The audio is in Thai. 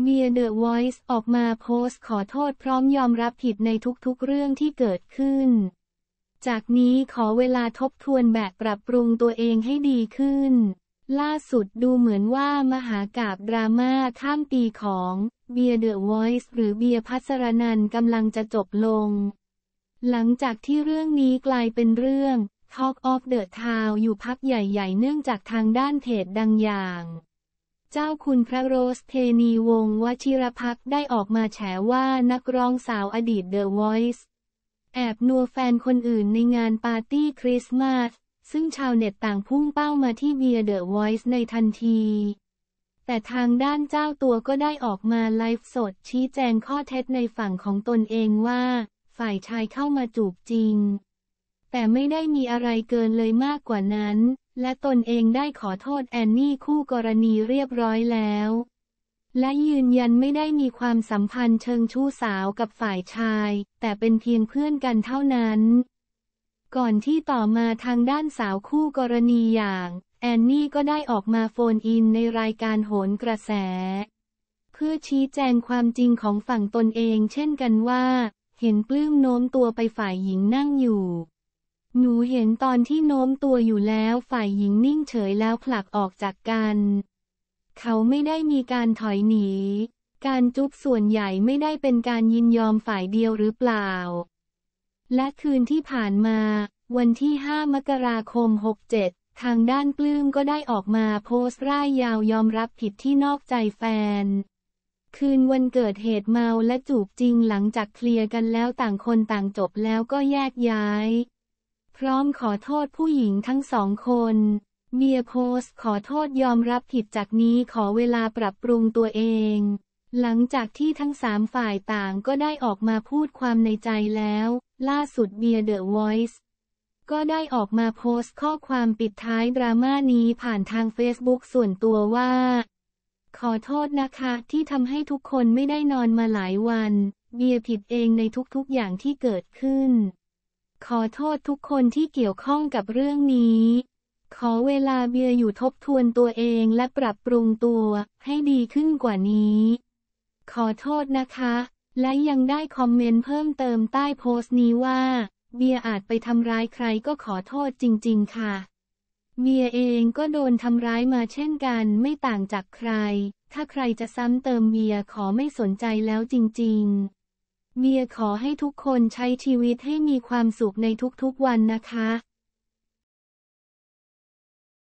เมียเดอะวอยซ์ออกมาโพสต์ขอโทษพร้อมยอมรับผิดในทุกๆเรื่องที่เกิดขึ้น จากนี้ขอเวลาทบทวนแบบปรับปรุงตัวเองให้ดีขึ้น ล่าสุดดูเหมือนว่ามหากาบดราม่าข้ามปีของเบียร์เดอะวอยซ์หรือเบียร์พัสรนันกำลังจะจบลง หลังจากที่เรื่องนี้กลายเป็นเรื่อง Talk of the Town อยู่พักใหญ่ๆเนื่องจากทางด้านเพจดังอย่างเจ้าคุณพระโรสเทนีวงวชิรพักได้ออกมาแฉว่านักร้องสาวอดีตเดอะวอยซ์แอบนัวแฟนคนอื่นในงานปาร์ตี้คริสต์มาส ซึ่งชาวเน็ตต่างพุ่งเป้ามาที่เบียร์เดอะวอยซ์ในทันที แต่ทางด้านเจ้าตัวก็ได้ออกมาไลฟ์สดชี้แจงข้อเท็จในฝั่งของตนเองว่า ฝ่ายชายเข้ามาจูบจริงแต่ไม่ได้มีอะไรเกินเลยมากกว่านั้น และตนเองได้ขอโทษแอนนี่คู่กรณีเรียบร้อยแล้ว และยืนยันไม่ได้มีความสัมพันธ์เชิงชู้สาวกับฝ่ายชาย แต่เป็นเพียงเพื่อนกันเท่านั้น ก่อนที่ต่อมาทางด้านสาวคู่กรณีอย่าง แอนนี่ก็ได้ออกมาโฟนอินในรายการโหนกระแส เพื่อชี้แจงความจริงของฝั่งตนเองเช่นกันว่า เห็นปลื้มโน้มตัวไปฝ่ายหญิงนั่งอยู่เห็นตอนที่โน้มตัวอยู่แล้วฝ่ายหญิงนิ่งเฉยแล้วผลักออกจากกัน เขาไม่ได้มีการถอยหนี การจุ๊บส่วนใหญ่ไม่ได้เป็นการยินยอมฝ่ายเดียวหรือเปล่า และคืนที่ผ่านมา วันที่ 5มกราคม67 ทางด้านปลื้มก็ได้ออกมาโพสต์ร่ายยาวยอมรับผิดที่นอกใจแฟน คืนวันเกิดเหตุเมาและจูบจริงหลังจากเคลียร์กันแล้วต่างคนต่างจบแล้วก็แยกย้ายพร้อมขอโทษผู้หญิงทั้งสองคน เบียโพสขอโทษยอมรับผิดจากนี้ขอเวลาปรับปรุงตัวเอง หลังจากที่ทั้งสามฝ่ายต่างก็ได้ออกมาพูดความในใจแล้ว ล่าสุดเบียเดอะวอยซ์ก็ได้ออกมาโพสต์ข้อความปิดท้ายดราม่านี้ผ่านทางเฟซบุ๊กส่วนตัวว่า ขอโทษนะคะที่ทำให้ทุกคนไม่ได้นอนมาหลายวัน เบียผิดเองในทุกๆอย่างที่เกิดขึ้นขอโทษทุกคนที่เกี่ยวข้องกับเรื่องนี้ ขอเวลาเบียร์อยู่ทบทวนตัวเองและปรับปรุงตัวให้ดีขึ้นกว่านี้ ขอโทษนะคะ และยังได้คอมเมนต์เพิ่มเติมใต้โพสต์นี้ว่า เบียร์อาจไปทำร้ายใครก็ขอโทษจริงๆค่ะเบียร์เองก็โดนทำร้ายมาเช่นกันไม่ต่างจากใคร ถ้าใครจะซ้ำเติมเบียร์ขอไม่สนใจแล้วจริงๆเมียขอให้ทุกคนใช้ชีวิตให้มีความสุขในทุกๆวันนะคะ